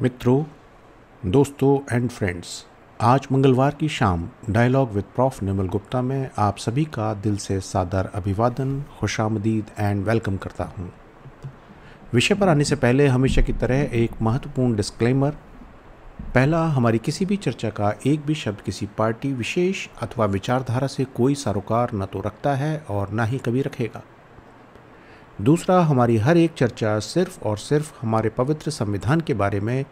मित्रों दोस्तों and friends आज मंगलवार की शाम dialogue with prof Nirmal Gupta में आप सभी का दिल से सादर अभिवादन खुशामदीद एंड वेलकम करता हूँ विषय पर आने से पहले हमेशा की तरह एक महत्वपूर्ण डिस्क्लेमर पहला हमारी किसी भी चर्चा का एक भी शब्द किसी पार्टी विशेष अथवा विचारधारा से कोई सरोकार न तो रखता है और ना ही कभी रखेगा दूसरा हमारी हर एक चर्चा सिर्फ और सिर्फ हमारे पवित्र संविधान के बारे में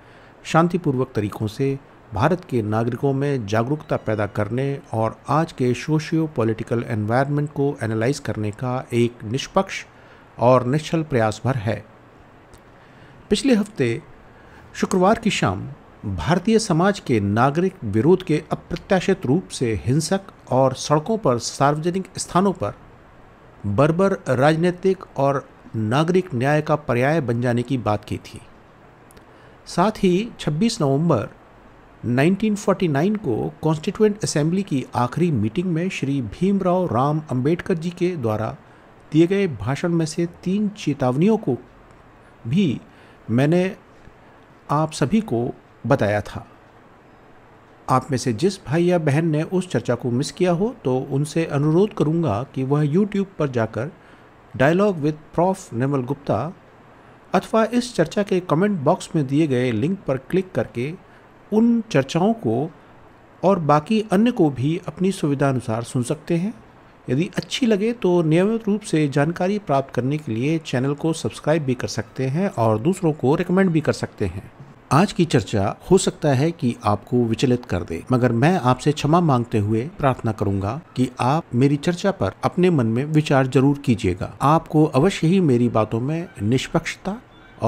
शांतिपूर्वक तरीक़ों से भारत के नागरिकों में जागरूकता पैदा करने और आज के सोशियो पॉलिटिकल एनवायरनमेंट को एनालाइज करने का एक निष्पक्ष और निश्चल प्रयास भर है पिछले हफ्ते शुक्रवार की शाम भारतीय समाज के नागरिक विरोध के अप्रत्याशित रूप से हिंसक और सड़कों पर सार्वजनिक स्थानों पर बर्बर राजनीतिक और नागरिक न्याय का पर्याय बन जाने की बात की थी साथ ही 26 नवंबर 1949 को कॉन्स्टिट्यूंट असेंबली की आखिरी मीटिंग में श्री भीमराव राम अंबेडकर जी के द्वारा दिए गए भाषण में से तीन चेतावनियों को भी मैंने आप सभी को बताया था आप में से जिस भाई या बहन ने उस चर्चा को मिस किया हो तो उनसे अनुरोध करूंगा कि वह यूट्यूब पर जाकर dialogue with prof Nirmal Gupta अथवा इस चर्चा के कमेंट बॉक्स में दिए गए लिंक पर क्लिक करके उन चर्चाओं को और बाकी अन्य को भी अपनी सुविधा अनुसार सुन सकते हैं यदि अच्छी लगे तो नियमित रूप से जानकारी प्राप्त करने के लिए चैनल को सब्सक्राइब भी कर सकते हैं और दूसरों को रिकमेंड भी कर सकते हैं आज की चर्चा हो सकता है कि आपको विचलित कर दे मगर मैं आपसे क्षमा मांगते हुए प्रार्थना करूंगा कि आप मेरी चर्चा पर अपने मन में विचार जरूर कीजिएगा आपको अवश्य ही मेरी बातों में निष्पक्षता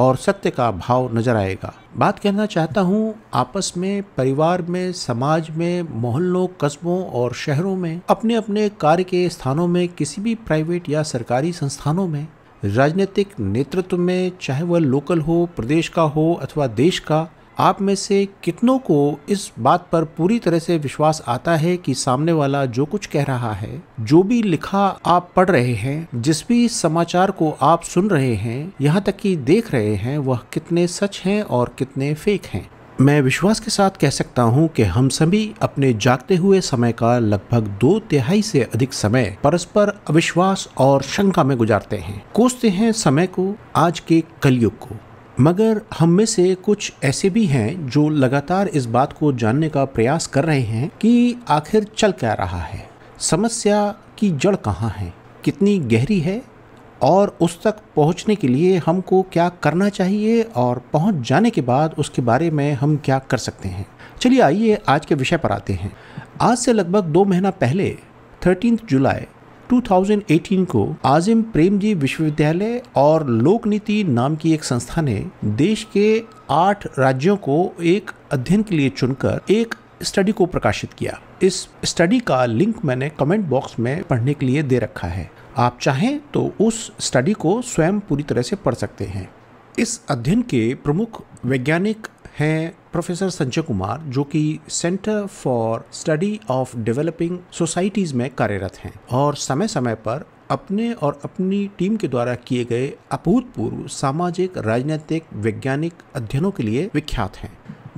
और सत्य का भाव नजर आएगा बात कहना चाहता हूँ आपस में परिवार में समाज में मोहल्लों कस्बों और शहरों में अपने अपने कार्य के स्थानों में किसी भी प्राइवेट या सरकारी संस्थानों में राजनीतिक नेतृत्व में चाहे वह लोकल हो प्रदेश का हो अथवा देश का आप में से कितनों को इस बात पर पूरी तरह से विश्वास आता है कि सामने वाला जो कुछ कह रहा है जो भी लिखा आप पढ़ रहे हैं जिस भी समाचार को आप सुन रहे हैं यहाँ तक कि देख रहे हैं वह कितने सच हैं और कितने फेक हैं मैं विश्वास के साथ कह सकता हूं कि हम सभी अपने जागते हुए समय का लगभग दो तिहाई से अधिक समय परस्पर अविश्वास और शंका में गुजारते हैं कोसते हैं समय को आज के कलयुग को मगर हम में से कुछ ऐसे भी हैं जो लगातार इस बात को जानने का प्रयास कर रहे हैं कि आखिर चल क्या रहा है समस्या की जड़ कहाँ है कितनी गहरी है और उस तक पहुंचने के लिए हमको क्या करना चाहिए और पहुंच जाने के बाद उसके बारे में हम क्या कर सकते हैं चलिए आइए आज के विषय पर आते हैं आज से लगभग दो महीना पहले थर्टीन जुलाई 2018 को आजिम प्रेमजी विश्वविद्यालय और लोक नीति नाम की एक संस्था ने देश के आठ राज्यों को एक अध्ययन के लिए चुनकर एक स्टडी को प्रकाशित किया इस स्टडी का लिंक मैंने कमेंट बॉक्स में पढ़ने के लिए दे रखा है आप चाहें तो उस स्टडी को स्वयं पूरी तरह से पढ़ सकते हैं इस अध्ययन के प्रमुख वैज्ञानिक हैं प्रोफेसर संजय कुमार जो कि centre for study of developing societies में कार्यरत हैं और समय समय पर अपने और अपनी टीम के द्वारा किए गए अभूतपूर्व सामाजिक राजनीतिक वैज्ञानिक अध्ययनों के लिए विख्यात हैं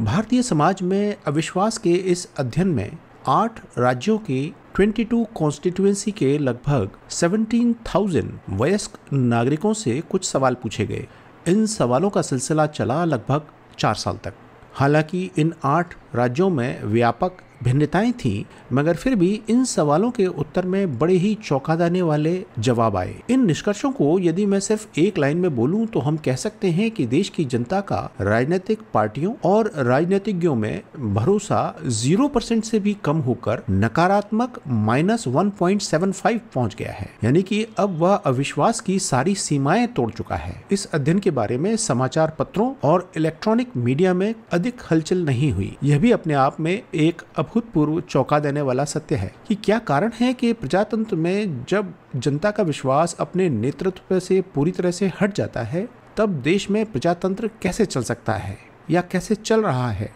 भारतीय समाज में अविश्वास के इस अध्ययन में आठ राज्यों की 22 कॉन्स्टिट्यूएंसी के लगभग 17,000 वयस्क नागरिकों से कुछ सवाल पूछे गए इन सवालों का सिलसिला चला लगभग चार साल तक हालांकि इन आठ राज्यों में व्यापक भिन्नताएं थी मगर फिर भी इन सवालों के उत्तर में बड़े ही चौंका देने वाले जवाब आए इन निष्कर्षों को यदि मैं सिर्फ एक लाइन में बोलूं तो हम कह सकते हैं कि देश की जनता का राजनीतिक पार्टियों और राजनीतिज्ञों में भरोसा जीरो परसेंट से भी कम होकर नकारात्मक minus one point seven five पहुंच गया है यानी कि अब वह अविश्वास की सारी सीमाएं तोड़ चुका है इस अध्ययन के बारे में समाचार पत्रों और इलेक्ट्रॉनिक मीडिया में अधिक हलचल नहीं हुई यह भी अपने आप में एक अप अभूतपूर्व चौंका देने वाला सत्य है कि क्या कारण है कि प्रजातंत्र में जब जनता का विश्वास अपने नेतृत्व से पूरी तरह से हट जाता है तब देश में प्रजातंत्र कैसे चल सकता है या कैसे चल रहा है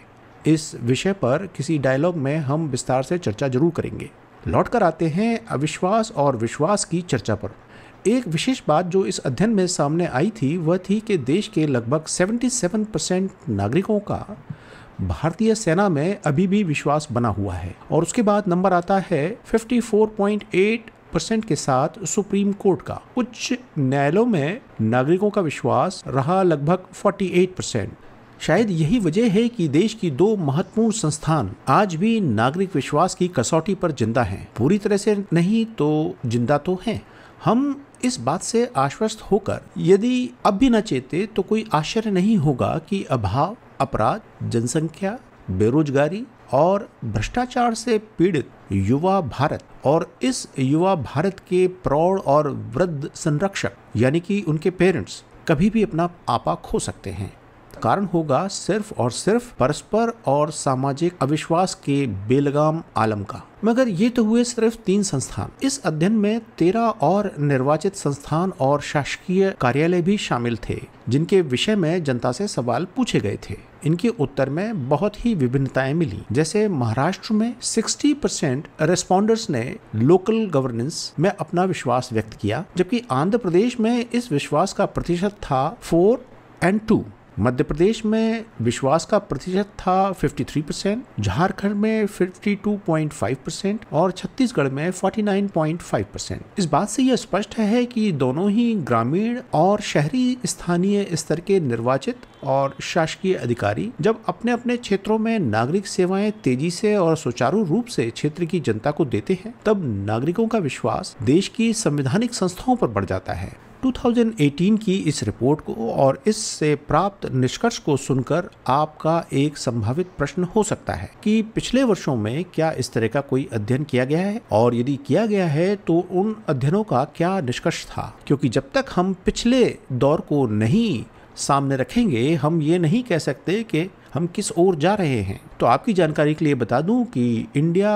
इस विषय पर किसी डायलॉग में हम विस्तार से चर्चा जरूर करेंगे लौट कर आते हैं अविश्वास और विश्वास की चर्चा पर एक विशेष बात जो इस अध्ययन में सामने आई थी वह थी कि देश के लगभग 77 परसेंट नागरिकों का भारतीय सेना में अभी भी विश्वास बना हुआ है और उसके बाद नंबर आता है 54.8 परसेंट के साथ सुप्रीम कोर्ट का उच्च न्यायालयों में नागरिकों का विश्वास रहा लगभग 48 परसेंट शायद यही वजह है कि देश की दो महत्वपूर्ण संस्थान आज भी नागरिक विश्वास की कसौटी पर जिंदा हैं पूरी तरह से नहीं तो जिंदा तो हैं हम इस बात से आश्वस्त होकर यदि अब भी न चेते तो कोई आश्चर्य नहीं होगा कि अभाव अपराध जनसंख्या बेरोजगारी और भ्रष्टाचार से पीड़ित युवा भारत और इस युवा भारत के प्रौढ़ और वृद्ध संरक्षक यानी कि उनके पेरेंट्स कभी भी अपना आपा खो सकते हैं कारण होगा सिर्फ और सिर्फ परस्पर और सामाजिक अविश्वास के बेलगाम आलम का मगर ये तो हुए सिर्फ तीन संस्थान इस अध्ययन में तेरह और निर्वाचित संस्थान और शासकीय कार्यालय भी शामिल थे जिनके विषय में जनता से सवाल पूछे गए थे इनके उत्तर में बहुत ही विभिन्नताएं मिली जैसे महाराष्ट्र में 60 परसेंट रेस्पॉन्डर्स ने लोकल गवर्नेंस में अपना विश्वास व्यक्त किया जबकि आंध्र प्रदेश में इस विश्वास का प्रतिशत था four and two Madhya Pradesh में विश्वास का प्रतिशत था 53 परसेंट झारखंड में 52.5 परसेंट और छत्तीसगढ़ में 49.5 परसेंट इस बात से यह स्पष्ट है कि दोनों ही ग्रामीण और शहरी स्थानीय स्तर के निर्वाचित और शासकीय अधिकारी जब अपने अपने क्षेत्रों में नागरिक सेवाएं तेजी से और सुचारू रूप से क्षेत्र की जनता को देते हैं तब नागरिकों का विश्वास देश की संवैधानिक संस्थाओं पर बढ़ जाता है 2018 की इस रिपोर्ट को और इससे प्राप्त निष्कर्ष को सुनकर आपका एक संभावित प्रश्न हो सकता है कि पिछले वर्षों में क्या इस तरह का कोई अध्ययन किया गया है और यदि किया गया है तो उन अध्ययनों का क्या निष्कर्ष था क्योंकि जब तक हम पिछले दौर को नहीं सामने रखेंगे हम ये नहीं कह सकते कि हम किस ओर जा रहे हैं तो आपकी जानकारी के लिए बता दूं कि इंडिया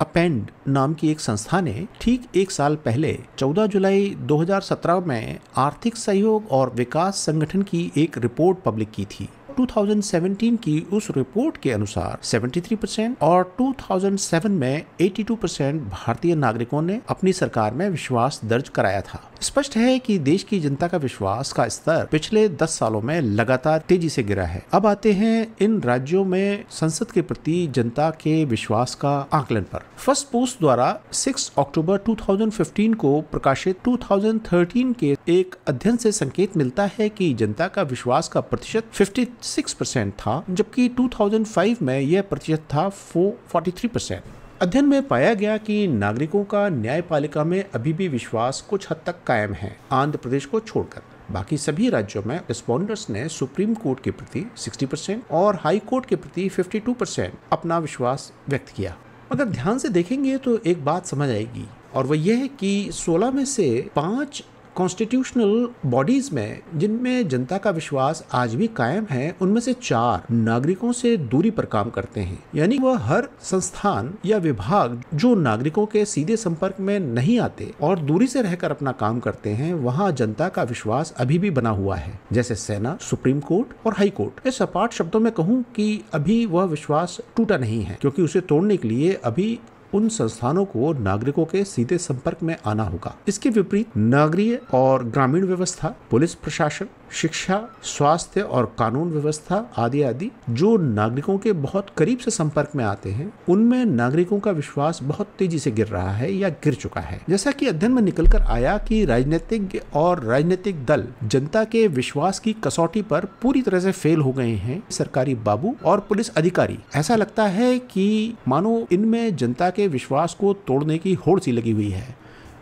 अपेंड नाम की एक संस्था ने ठीक एक साल पहले 14 जुलाई 2017 में आर्थिक सहयोग और विकास संगठन की एक रिपोर्ट पब्लिक की थी 2017 की उस रिपोर्ट के अनुसार 73% और 2007 में 82% भारतीय नागरिकों ने अपनी सरकार में विश्वास दर्ज कराया था स्पष्ट है कि देश की जनता का विश्वास का स्तर पिछले दस सालों में लगातार तेजी से गिरा है अब आते हैं इन राज्यों में संसद के प्रति जनता के विश्वास का आकलन पर फर्स्ट पोस्ट द्वारा 6 अक्टूबर 2015 को प्रकाशित 2013 के एक अध्ययन से संकेत मिलता है कि जनता का विश्वास का प्रतिशत 56 परसेंट था जबकि 2005 में यह प्रतिशत था 43 परसेंट अध्ययन में पाया गया कि नागरिकों का न्यायपालिका में अभी भी विश्वास कुछ हद तक कायम है आंध्र प्रदेश को छोड़कर बाकी सभी राज्यों में रिस्पोंडर्स ने सुप्रीम कोर्ट के प्रति 60 परसेंट और हाई कोर्ट के प्रति 52 परसेंट अपना विश्वास व्यक्त किया अगर ध्यान से देखेंगे तो एक बात समझ आएगी और वह यह है कि 16 में से पांच कॉन्स्टिट्यूशनल बॉडीज में जिनमें जनता का विश्वास आज भी कायम है उनमें से चार नागरिकों से दूरी पर काम करते हैं यानी वह हर संस्थान या विभाग जो नागरिकों के सीधे संपर्क में नहीं आते और दूरी से रहकर अपना काम करते हैं वहाँ जनता का विश्वास अभी भी बना हुआ है जैसे सेना सुप्रीम कोर्ट और हाई कोर्ट इस सपाट शब्दों में कहूँ की अभी वह विश्वास टूटा नहीं है क्योंकि उसे तोड़ने के लिए अभी उन संस्थानों को नागरिकों के सीधे संपर्क में आना होगा इसके विपरीत नगरीय और ग्रामीण व्यवस्था पुलिस प्रशासन शिक्षा स्वास्थ्य और कानून व्यवस्था आदि आदि जो नागरिकों के बहुत करीब से संपर्क में आते हैं उनमें नागरिकों का विश्वास बहुत तेजी से गिर रहा है या गिर चुका है जैसा कि अध्ययन में निकल कर आया कि राजनीतिक और राजनीतिक दल जनता के विश्वास की कसौटी पर पूरी तरह से फेल हो गए हैं सरकारी बाबू और पुलिस अधिकारी ऐसा लगता है कि मानो इनमें जनता के विश्वास को तोड़ने की होड़ सी लगी हुई है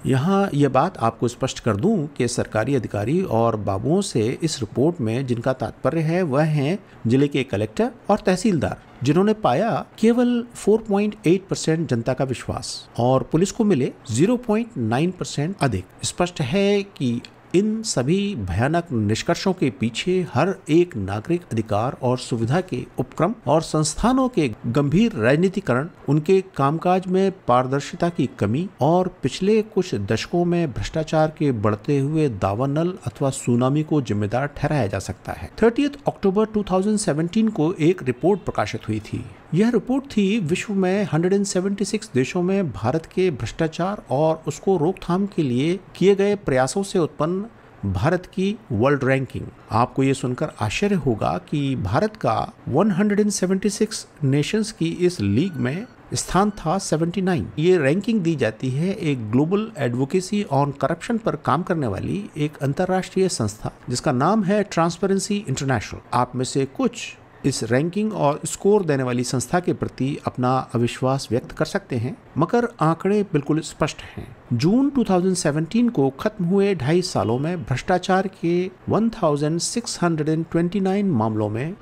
यहाँ यह बात आपको स्पष्ट कर दूं कि सरकारी अधिकारी और बाबुओं से इस रिपोर्ट में जिनका तात्पर्य है वह हैं जिले के कलेक्टर और तहसीलदार जिन्होंने पाया केवल 4.8 परसेंट जनता का विश्वास और पुलिस को मिले 0.9 परसेंट अधिक स्पष्ट है कि इन सभी भयानक निष्कर्षों के पीछे हर एक नागरिक अधिकार और सुविधा के उपक्रम और संस्थानों के गंभीर राजनीतिकरण उनके कामकाज में पारदर्शिता की कमी और पिछले कुछ दशकों में भ्रष्टाचार के बढ़ते हुए दावानल अथवा सुनामी को जिम्मेदार ठहराया जा सकता है थर्टी अक्टूबर 2017 को एक रिपोर्ट प्रकाशित हुई थी यह रिपोर्ट थी विश्व में 176 देशों में भारत के भ्रष्टाचार और उसको रोकथाम के लिए किए गए प्रयासों से उत्पन्न भारत की वर्ल्ड रैंकिंग आपको ये सुनकर आश्चर्य होगा कि भारत का 176 नेशंस की इस लीग में स्थान था 79 ये रैंकिंग दी जाती है एक ग्लोबल एडवोकेसी ऑन करप्शन पर काम करने वाली एक अंतर्राष्ट्रीय संस्था जिसका नाम है ट्रांसपेरेंसी इंटरनेशनल आप में से कुछ इस रैंकिंग और स्कोर देने वाली संस्था के प्रति अपना अविश्वास व्यक्त कर सकते हैं मगर आंकड़े बिल्कुल स्पष्ट हैं जून 2017 को खत्म हुए ढाई सालों में भ्रष्टाचार के 1629 मामलों में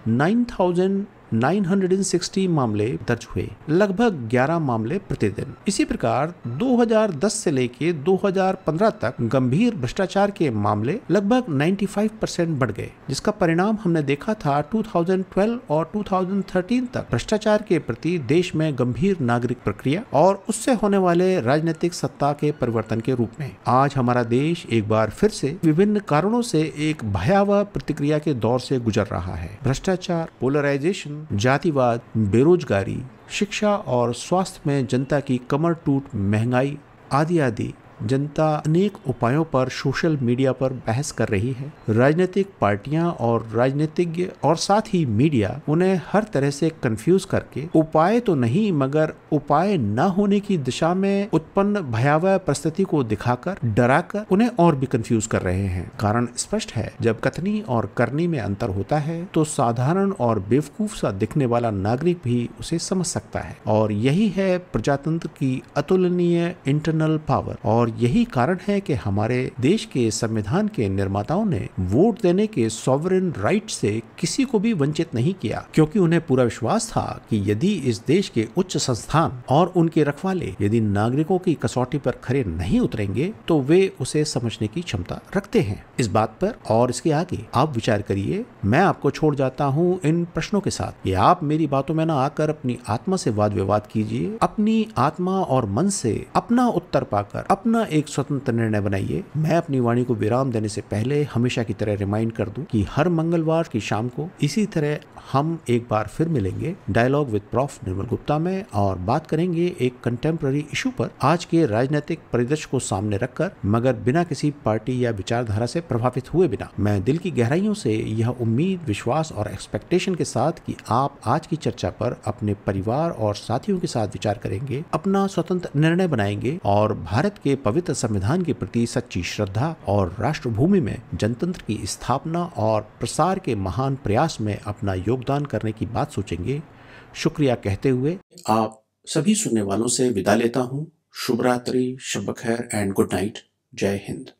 960 मामले दर्ज हुए लगभग 11 मामले प्रतिदिन इसी प्रकार 2010 से लेके 2015 तक गंभीर भ्रष्टाचार के मामले लगभग 95 परसेंट बढ़ गए जिसका परिणाम हमने देखा था 2012 और 2013 तक भ्रष्टाचार के प्रति देश में गंभीर नागरिक प्रक्रिया और उससे होने वाले राजनीतिक सत्ता के परिवर्तन के रूप में आज हमारा देश एक बार फिर से विभिन्न कारणों से एक भयावह प्रतिक्रिया के दौर से गुजर रहा है भ्रष्टाचार पोलराइजेशन जातिवाद बेरोजगारी शिक्षा और स्वास्थ्य में जनता की कमर टूट महंगाई आदि आदि जनता अनेक उपायों पर सोशल मीडिया पर बहस कर रही है राजनीतिक पार्टियां और राजनीतिज्ञ और साथ ही मीडिया उन्हें हर तरह से कंफ्यूज करके उपाय तो नहीं मगर उपाय न होने की दिशा में उत्पन्न भयावह परिस्थिति को दिखाकर डराकर उन्हें और भी कंफ्यूज कर रहे हैं कारण स्पष्ट है जब कथनी और करनी में अंतर होता है तो साधारण और बेवकूफ सा दिखने वाला नागरिक भी उसे समझ सकता है और यही है प्रजातंत्र की अतुलनीय इंटरनल पावर और और यही कारण है कि हमारे देश के संविधान के निर्माताओं ने वोट देने के सॉवरन राइट से किसी को भी वंचित नहीं किया क्योंकि उन्हें पूरा विश्वास था कि यदि इस देश के उच्च संस्थान और उनके रखवाले यदि नागरिकों की कसौटी पर खड़े नहीं उतरेंगे तो वे उसे समझने की क्षमता रखते हैं इस बात पर और इसके आगे आप विचार करिए मैं आपको छोड़ जाता हूँ इन प्रश्नों के साथ ये आप मेरी बातों में ना आकर अपनी आत्मा से वाद विवाद कीजिए अपनी आत्मा और मन से अपना उत्तर पाकर अपना अपना एक स्वतंत्र निर्णय बनाइए मैं अपनी वाणी को विराम देने से पहले हमेशा की तरह रिमाइंड कर दूं कि हर मंगलवार की शाम को इसी तरह हम एक बार फिर मिलेंगे dialogue with prof Nirmal Gupta में और बात करेंगे एक कंटेम्प्रेरी इशू पर आज के राजनीतिक परिदृश्य को सामने रखकर मगर बिना किसी पार्टी या विचारधारा से प्रभावित हुए बिना मैं दिल की गहराइयों से यह उम्मीद विश्वास और एक्सपेक्टेशन के साथ कि आप आज की चर्चा पर अपने परिवार और साथियों के साथ विचार करेंगे अपना स्वतंत्र निर्णय बनाएंगे और भारत के पवित्र संविधान के प्रति सच्ची श्रद्धा और राष्ट्रभूमि में जनतंत्र की स्थापना और प्रसार के महान प्रयास में अपना योगदान करने की बात सोचेंगे शुक्रिया कहते हुए आप सभी सुनने वालों से विदा लेता हूँ शुभरात्रि शुभ खैर एंड गुड नाइट जय हिंद